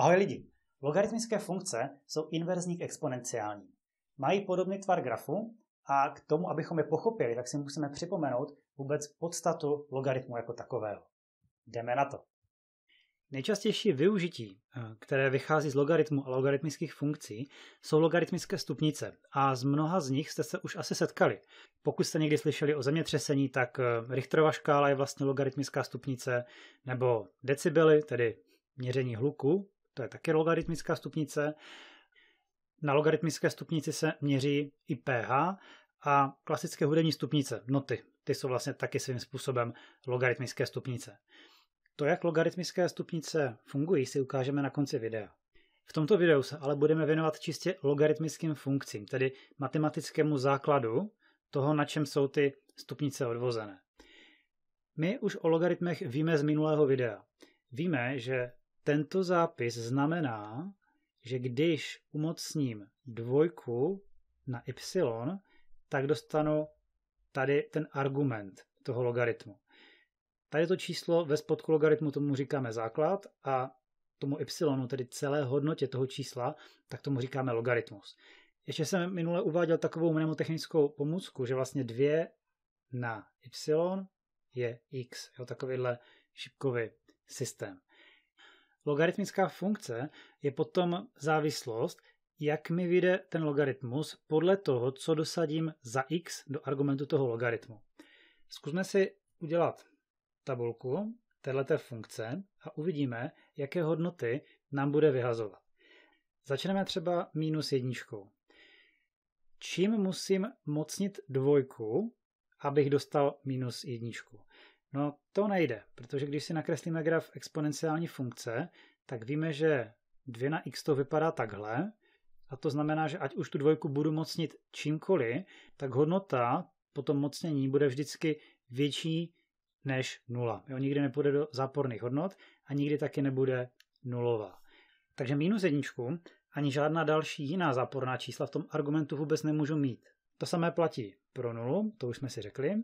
Ahoj lidi! Logaritmické funkce jsou inverzní k exponenciální. Mají podobný tvar grafu a k tomu, abychom je pochopili, tak si musíme připomenout vůbec podstatu logaritmu jako takového. Jdeme na to. Nejčastější využití, eh, které vychází z logaritmu a logaritmických funkcí, jsou logaritmické stupnice a z mnoha z nich jste se už asi setkali. Pokud jste někdy slyšeli o zemětřesení, tak eh, Richterova škála je vlastně logaritmická stupnice, nebo decibely, tedy měření hluku, to je taky logaritmická stupnice. Na logaritmické stupnici se měří i pH a klasické hudební stupnice, noty, ty jsou vlastně taky svým způsobem logaritmické stupnice. To, jak logaritmické stupnice fungují, si ukážeme na konci videa. V tomto videu se ale budeme věnovat čistě logaritmickým funkcím, tedy matematickému základu toho, na čem jsou ty stupnice odvozené. My už o logaritmech víme z minulého videa. Víme, že tento zápis znamená, že když umocním dvojku na y, tak dostanu tady ten argument toho logaritmu. Tady to číslo ve spodku logaritmu tomu říkáme základ a tomu y, tedy celé hodnotě toho čísla, tak tomu říkáme logaritmus. Ještě jsem minule uváděl takovou mnemotechnickou pomůcku, že vlastně 2 na y je x, jo, takovýhle šipkový systém. Logaritmická funkce je potom závislost, jak mi vyjde ten logaritmus podle toho, co dosadím za x do argumentu toho logaritmu. Zkusme si udělat tabulku této funkce a uvidíme, jaké hodnoty nám bude vyhazovat. Začneme třeba minus jedničkou. Čím musím mocnit dvojku, abych dostal minus jedničku? No to nejde, protože když si nakreslíme graf exponenciální funkce, tak víme, že 2 na x to vypadá takhle, a to znamená, že ať už tu dvojku budu mocnit čímkoliv, tak hodnota po tom mocnění bude vždycky větší než nula. Jo, nikdy nepůjde do záporných hodnot a nikdy taky nebude nulová. Takže minus jedničku ani žádná další jiná záporná čísla v tom argumentu vůbec nemůžu mít. To samé platí pro nulu, to už jsme si řekli,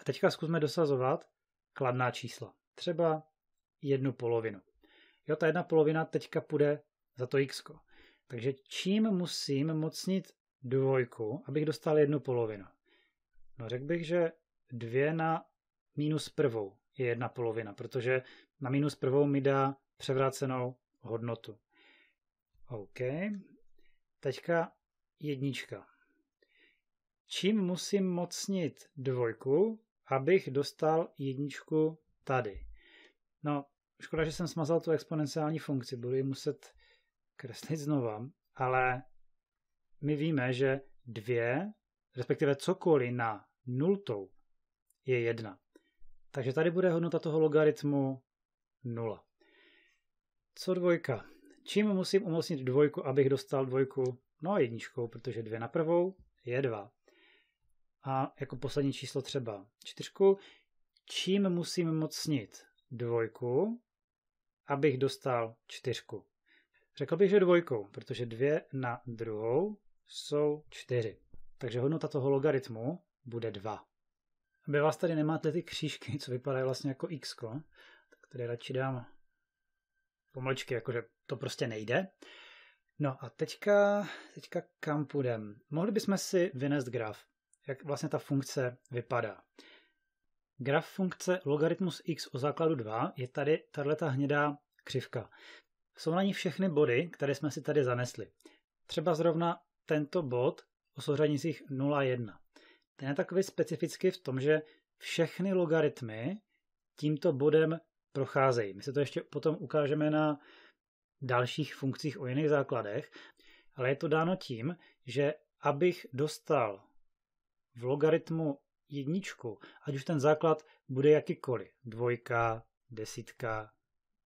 a teďka zkusme dosazovat kladná čísla. Třeba jednu polovinu. Jo, ta jedna polovina teďka půjde za to x. Takže čím musím mocnit dvojku, abych dostal jednu polovinu? No řekl bych, že dvě na minus prvou je jedna polovina, protože na minus prvou mi dá převrácenou hodnotu. OK. Teďka jednička. Čím musím mocnit dvojku, abych dostal jedničku tady. No, škoda, že jsem smazal tu exponenciální funkci, budu ji muset kreslit znova, ale my víme, že dvě, respektive cokoliv na nultou je jedna. Takže tady bude hodnota toho logaritmu nula. Co dvojka? Čím musím umocnit dvojku, abych dostal dvojku? No jedničkou, protože dvě na prvou je dva. A jako poslední číslo třeba čtyřku, čím musím mocnit dvojku, abych dostal čtyřku. Řekl bych, že dvojkou, protože dvě na druhou jsou čtyři. Takže hodnota toho logaritmu bude dva. Aby vás tady nemáte ty křížky, co vypadají vlastně jako x, tak tady radši dám pomlčky, jakože to prostě nejde. No a teďka, teďka kam půjdem? Mohli bychom si vynést graf jak vlastně ta funkce vypadá. Graf funkce logaritmus x o základu 2 je tady tato hnědá křivka. Jsou na ní všechny body, které jsme si tady zanesli. Třeba zrovna tento bod o souřadnicích 0,1. Ten je takový specificky v tom, že všechny logaritmy tímto bodem procházejí. My se to ještě potom ukážeme na dalších funkcích o jiných základech, ale je to dáno tím, že abych dostal v logaritmu jedničku, ať už ten základ bude jakýkoliv, dvojka, desítka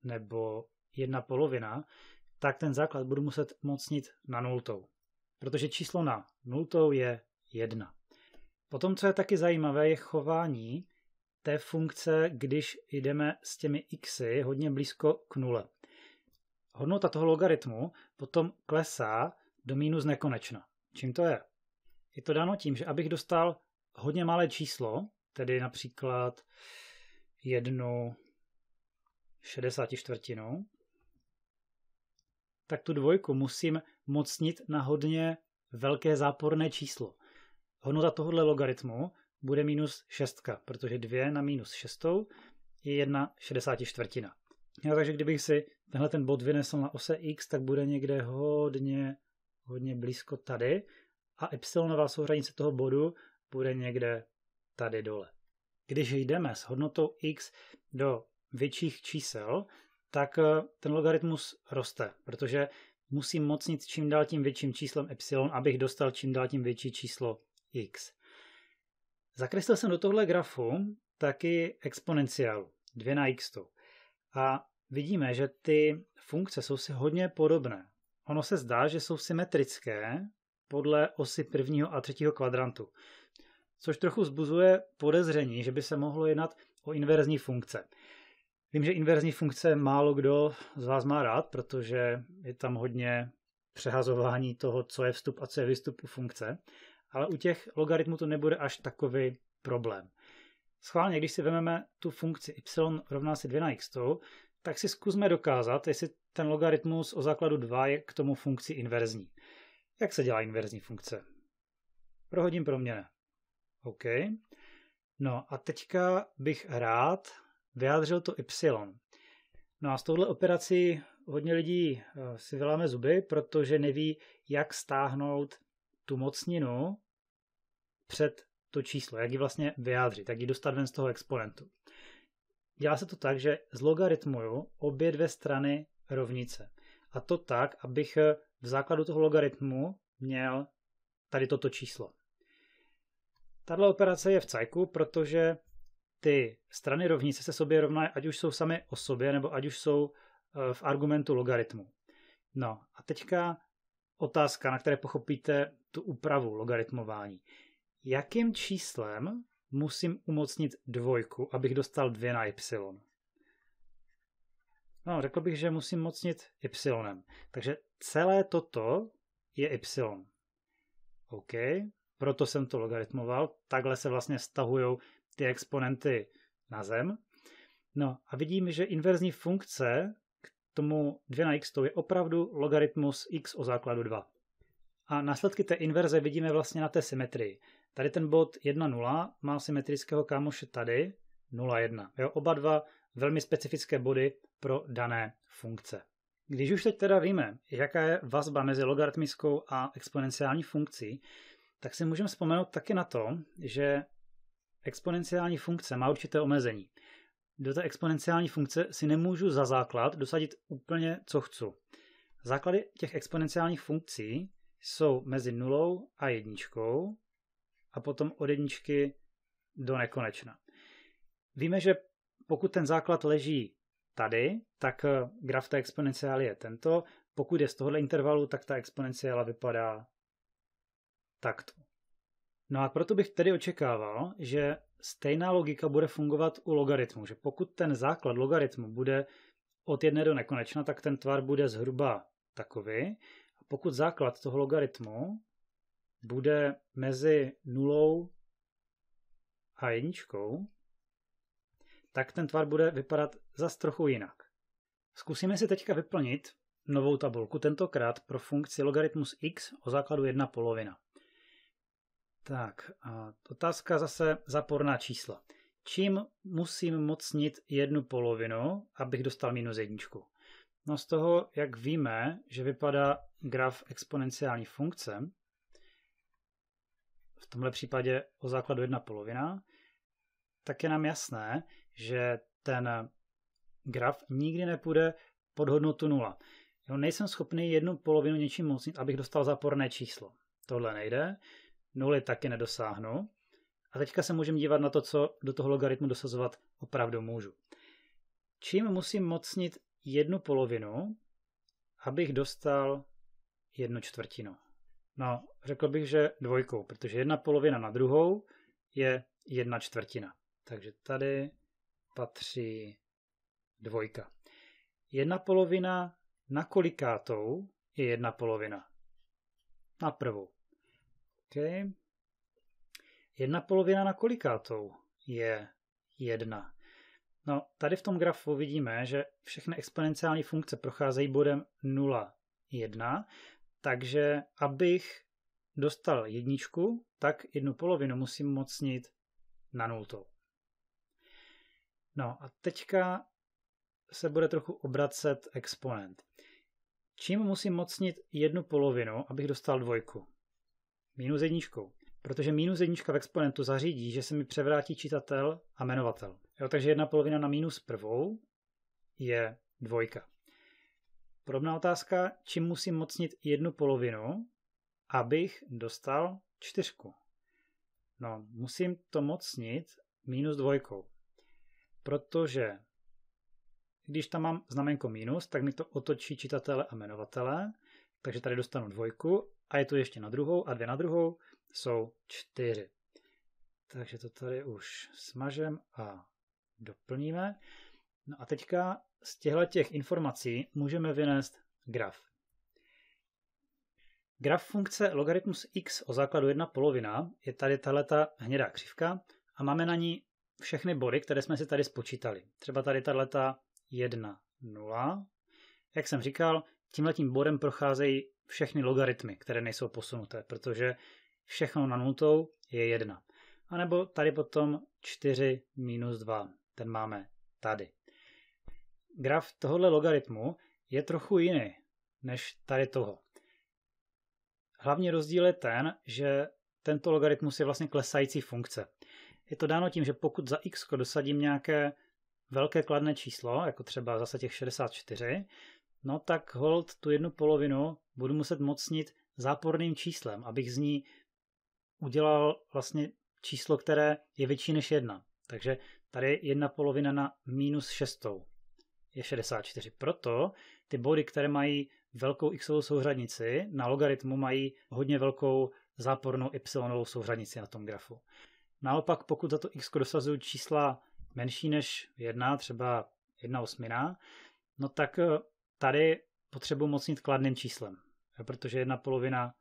nebo jedna polovina, tak ten základ budu muset mocnit na nultou. Protože číslo na nultou je jedna. Potom, co je taky zajímavé, je chování té funkce, když jdeme s těmi x hodně blízko k nule. Hodnota toho logaritmu potom klesá do mínus nekonečna. Čím to je? je to dáno tím, že abych dostal hodně malé číslo, tedy například jednu 60 čtvrtinu, tak tu dvojku musím mocnit na hodně velké záporné číslo. Hodnota tohohle logaritmu bude minus 6, protože 2 na minus 6 je 1 60 čtvrtina. No, takže kdybych si tenhle ten bod vynesl na ose x, tak bude někde hodně, hodně blízko tady a epsilonová souřadnice toho bodu bude někde tady dole. Když jdeme s hodnotou x do větších čísel, tak eh, ten logaritmus roste, protože musím mocnit čím dál tím větším číslem epsilon, abych dostal čím dál tím větší číslo x. Zakreslil jsem do tohle grafu taky exponenciálu, 2 na x. A vidíme, že ty funkce jsou si hodně podobné. Ono se zdá, že jsou symetrické, podle osy prvního a třetího kvadrantu, což trochu zbuzuje podezření, že by se mohlo jednat o inverzní funkce. Vím, že inverzní funkce málo kdo z vás má rád, protože je tam hodně přehazování toho, co je vstup a co je výstup u funkce, ale u těch logaritmů to nebude až takový problém. Schválně, když si vezmeme tu funkci y rovná se 2 na x, tak si zkusme dokázat, jestli ten logaritmus o základu 2 je k tomu funkci inverzní. Jak se dělá inverzní funkce? Prohodím proměny. OK. No a teďka bych rád vyjádřil to y. No a s touhle operací hodně lidí eh, si vyláme zuby, protože neví, jak stáhnout tu mocninu před to číslo, jak ji vlastně vyjádřit, jak ji dostat ven z toho exponentu. Dělá se to tak, že zlogaritmuju obě dvě strany rovnice. A to tak, abych eh, v základu toho logaritmu měl tady toto číslo. Tato operace je v cajku, protože ty strany rovnice se sobě rovnají, ať už jsou sami o sobě, nebo ať už jsou eh, v argumentu logaritmu. No a teďka otázka, na které pochopíte tu úpravu logaritmování. Jakým číslem musím umocnit dvojku, abych dostal dvě na y? No, řekl bych, že musím mocnit y. Takže celé toto je y. OK, proto jsem to logaritmoval. Takhle se vlastně stahují ty exponenty na zem. No a vidím, že inverzní funkce k tomu 2 na x to je opravdu logaritmus x o základu 2. A následky té inverze vidíme vlastně na té symetrii. Tady ten bod 1,0 má symetrického kámoše tady 0,1. Jo, oba dva velmi specifické body pro dané funkce. Když už teď teda víme, jaká je vazba mezi logaritmickou a exponenciální funkcí, tak si můžeme vzpomenout taky na to, že exponenciální funkce má určité omezení. Do té exponenciální funkce si nemůžu za základ dosadit úplně co chci. Základy těch exponenciálních funkcí jsou mezi nulou a jedničkou a potom od jedničky do nekonečna. Víme, že pokud ten základ leží tady, tak eh, graf té exponenciály je tento. Pokud je z tohohle intervalu, tak ta exponenciála vypadá takto. No a proto bych tedy očekával, že stejná logika bude fungovat u logaritmu, že pokud ten základ logaritmu bude od jedné do nekonečna, tak ten tvar bude zhruba takový. A pokud základ toho logaritmu bude mezi nulou a jedničkou, tak ten tvar bude vypadat zas trochu jinak. Zkusíme si teďka vyplnit novou tabulku, tentokrát pro funkci logaritmus x o základu 1 polovina. Tak, a otázka zase záporná čísla. Čím musím mocnit jednu polovinu, abych dostal minus jedničku? No z toho, jak víme, že vypadá graf exponenciální funkce, v tomhle případě o základu jedna polovina, tak je nám jasné, že ten graf nikdy nepůjde pod hodnotu nula. Jo, nejsem schopný jednu polovinu něčím mocnit, abych dostal záporné číslo. Tohle nejde, nuly taky nedosáhnu. A teďka se můžeme dívat na to, co do toho logaritmu dosazovat opravdu můžu. Čím musím mocnit jednu polovinu, abych dostal jednu čtvrtinu? No, řekl bych, že dvojkou, protože jedna polovina na druhou je jedna čtvrtina. Takže tady patří dvojka. Jedna polovina na kolikátou je jedna polovina? Na prvou. Okay. Jedna polovina na kolikátou je jedna. No, tady v tom grafu vidíme, že všechny exponenciální funkce procházejí bodem 0, 1, takže abych dostal jedničku, tak jednu polovinu musím mocnit na nultou. No a teďka se bude trochu obracet exponent. Čím musím mocnit jednu polovinu, abych dostal dvojku? Minus jedničkou. Protože minus jednička v exponentu zařídí, že se mi převrátí čitatel a jmenovatel. Jo, takže jedna polovina na minus prvou je dvojka. Podobná otázka, čím musím mocnit jednu polovinu, abych dostal čtyřku. No, musím to mocnit minus dvojkou protože když tam mám znamenko minus, tak mi to otočí čitatele a jmenovatele, takže tady dostanu dvojku a je to ještě na druhou a dvě na druhou jsou čtyři. Takže to tady už smažem a doplníme. No a teďka z těchto těch informací můžeme vynést graf. Graf funkce logaritmus x o základu 1 polovina je tady tahle hnědá křivka a máme na ní všechny body, které jsme si tady spočítali. Třeba tady ta leta 1, 0. Jak jsem říkal, tímhletím bodem procházejí všechny logaritmy, které nejsou posunuté, protože všechno na nultou je 1. A nebo tady potom 4 minus 2, ten máme tady. Graf tohohle logaritmu je trochu jiný než tady toho. Hlavní rozdíl je ten, že tento logaritmus je vlastně klesající funkce je to dáno tím, že pokud za x dosadím nějaké velké kladné číslo, jako třeba zase těch 64, no tak hold tu jednu polovinu budu muset mocnit záporným číslem, abych z ní udělal vlastně číslo, které je větší než jedna. Takže tady jedna polovina na minus šestou je 64. Proto ty body, které mají velkou x souřadnici, na logaritmu mají hodně velkou zápornou y souřadnici na tom grafu. Naopak, pokud za to x dosazují čísla menší než jedna, třeba jedna osmina, no tak eh, tady potřebuji mocnit kladným číslem, eh, protože jedna polovina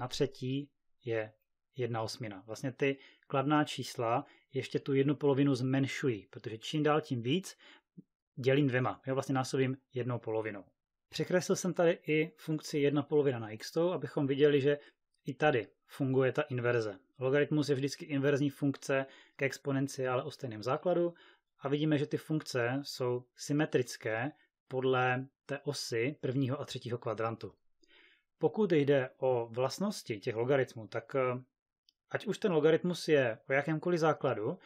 na třetí je jedna osmina. Vlastně ty kladná čísla ještě tu jednu polovinu zmenšují, protože čím dál tím víc dělím dvěma, jo, vlastně násobím jednou polovinou. Překreslil jsem tady i funkci jedna polovina na x, abychom viděli, že i tady funguje ta inverze. Logaritmus je vždycky inverzní funkce k exponenci, ale o stejném základu a vidíme, že ty funkce jsou symetrické podle té osy prvního a třetího kvadrantu. Pokud jde o vlastnosti těch logaritmů, tak eh, ať už ten logaritmus je o jakémkoliv základu,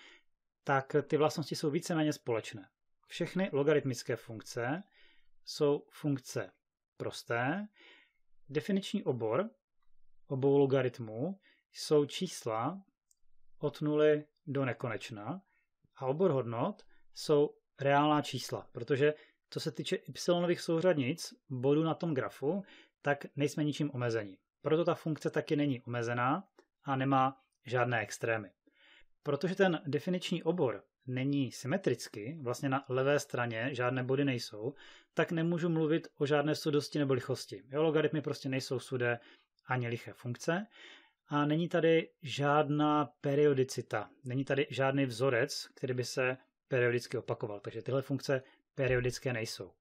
tak ty vlastnosti jsou víceméně společné. Všechny logaritmické funkce jsou funkce prosté. Definiční obor obou logaritmů jsou čísla od nuly do nekonečna a obor hodnot jsou reálná čísla, protože co se týče y souřadnic bodů na tom grafu, tak nejsme ničím omezení. Proto ta funkce taky není omezená a nemá žádné extrémy. Protože ten definiční obor není symetrický, vlastně na levé straně žádné body nejsou, tak nemůžu mluvit o žádné sudosti nebo lichosti. Jo, logaritmy prostě nejsou sudé, ani liché funkce a není tady žádná periodicita, není tady žádný vzorec, který by se periodicky opakoval, takže tyhle funkce periodické nejsou.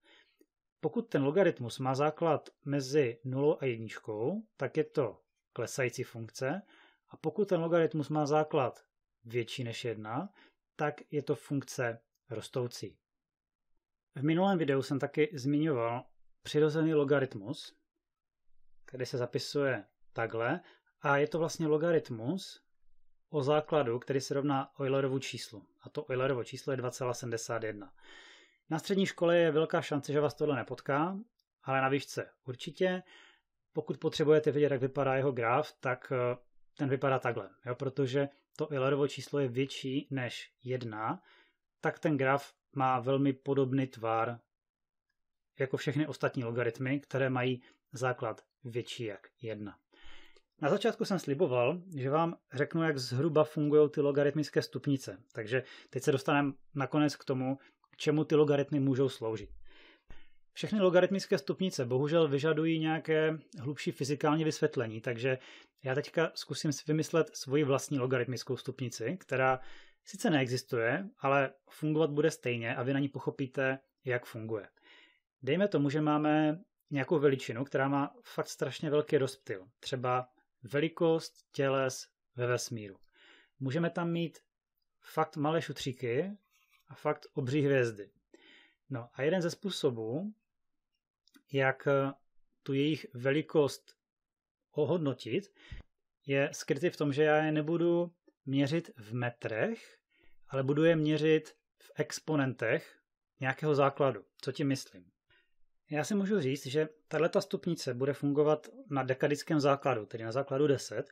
Pokud ten logaritmus má základ mezi 0 a 1, tak je to klesající funkce a pokud ten logaritmus má základ větší než 1, tak je to funkce rostoucí. V minulém videu jsem taky zmiňoval přirozený logaritmus, který se zapisuje takhle a je to vlastně logaritmus o základu, který se rovná Eulerovu číslu. A to Eulerovo číslo je 2,71. Na střední škole je velká šance, že vás tohle nepotká, ale na výšce určitě. Pokud potřebujete vědět, jak vypadá jeho graf, tak eh, ten vypadá takhle, jo, protože to Eulerovo číslo je větší než 1, tak ten graf má velmi podobný tvar jako všechny ostatní logaritmy, které mají základ větší jak jedna. Na začátku jsem sliboval, že vám řeknu, jak zhruba fungují ty logaritmické stupnice. Takže teď se dostaneme nakonec k tomu, k čemu ty logaritmy můžou sloužit. Všechny logaritmické stupnice bohužel vyžadují nějaké hlubší fyzikální vysvětlení, takže já teďka zkusím si vymyslet svoji vlastní logaritmickou stupnici, která sice neexistuje, ale fungovat bude stejně a vy na ní pochopíte, jak funguje. Dejme tomu, že máme nějakou veličinu, která má fakt strašně velký rozptyl. Třeba velikost těles ve vesmíru. Můžeme tam mít fakt malé šutříky a fakt obří hvězdy. No a jeden ze způsobů, jak eh, tu jejich velikost ohodnotit, je skrytý v tom, že já je nebudu měřit v metrech, ale budu je měřit v exponentech nějakého základu. Co tím myslím? Já si můžu říct, že tato stupnice bude fungovat na dekadickém základu, tedy na základu 10,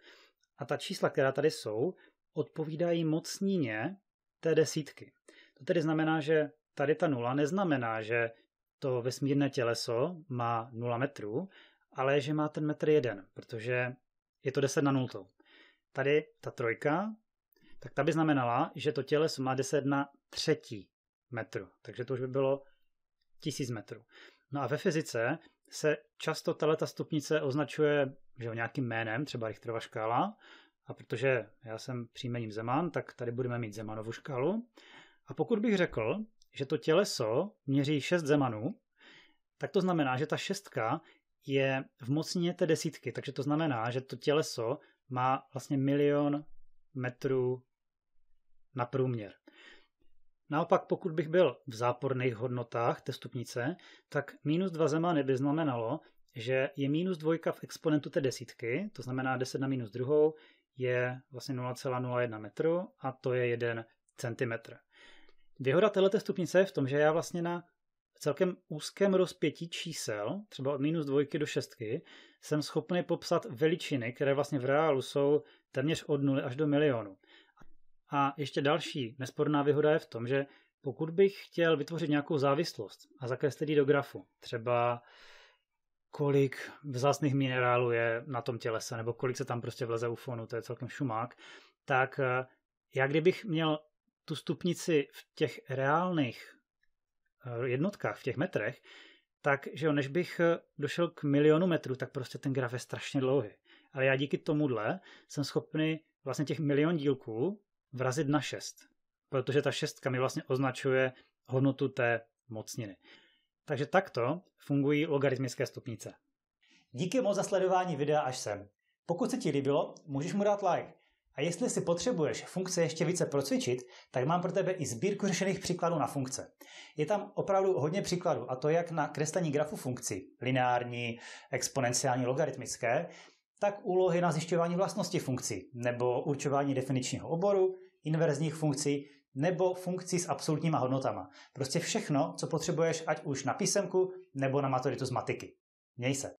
a ta čísla, která tady jsou, odpovídají mocnině té desítky. To tedy znamená, že tady ta nula neznamená, že to vesmírné těleso má 0 metrů, ale že má ten metr jeden, protože je to 10 na 0. Tady ta trojka, tak ta by znamenala, že to těleso má 10 na třetí metru, takže to už by bylo 1000 metrů. No a ve fyzice se často ta stupnice označuje že jo, nějakým jménem, třeba Richterova škála, a protože já jsem příjmením Zeman, tak tady budeme mít Zemanovu škálu. A pokud bych řekl, že to těleso měří 6 Zemanů, tak to znamená, že ta šestka je v mocně té desítky, takže to znamená, že to těleso má vlastně milion metrů na průměr. Naopak, pokud bych byl v záporných hodnotách té stupnice, tak minus 2 Zeman by znamenalo, že je minus 2 v exponentu té desítky, to znamená 10 na minus druhou, je vlastně 0,01 metru a to je 1 centimetr. Výhoda této stupnice je v tom, že já vlastně na celkem úzkém rozpětí čísel, třeba od minus dvojky do šestky, jsem schopný popsat veličiny, které vlastně v reálu jsou téměř od nuly až do milionu. A ještě další nesporná výhoda je v tom, že pokud bych chtěl vytvořit nějakou závislost a zakreslit ji do grafu, třeba kolik vzácných minerálů je na tom tělese, nebo kolik se tam prostě vleze u fonu, to je celkem šumák, tak eh, já kdybych měl tu stupnici v těch reálných eh, jednotkách, v těch metrech, tak, že jo, než bych eh, došel k milionu metrů, tak prostě ten graf je strašně dlouhý. Ale já díky tomuhle jsem schopný vlastně těch milion dílků vrazit na 6, protože ta šestka mi vlastně označuje hodnotu té mocniny. Takže takto fungují logaritmické stupnice. Díky moc za sledování videa až sem. Pokud se ti líbilo, můžeš mu dát like. A jestli si potřebuješ funkce ještě více procvičit, tak mám pro tebe i sbírku řešených příkladů na funkce. Je tam opravdu hodně příkladů, a to jak na kreslení grafu funkcí, lineární, exponenciální, logaritmické, tak úlohy na zjišťování vlastnosti funkcí nebo určování definičního oboru, inverzních funkcí nebo funkcí s absolutníma hodnotama. Prostě všechno, co potřebuješ, ať už na písemku nebo na maturitu z matiky. Měj se.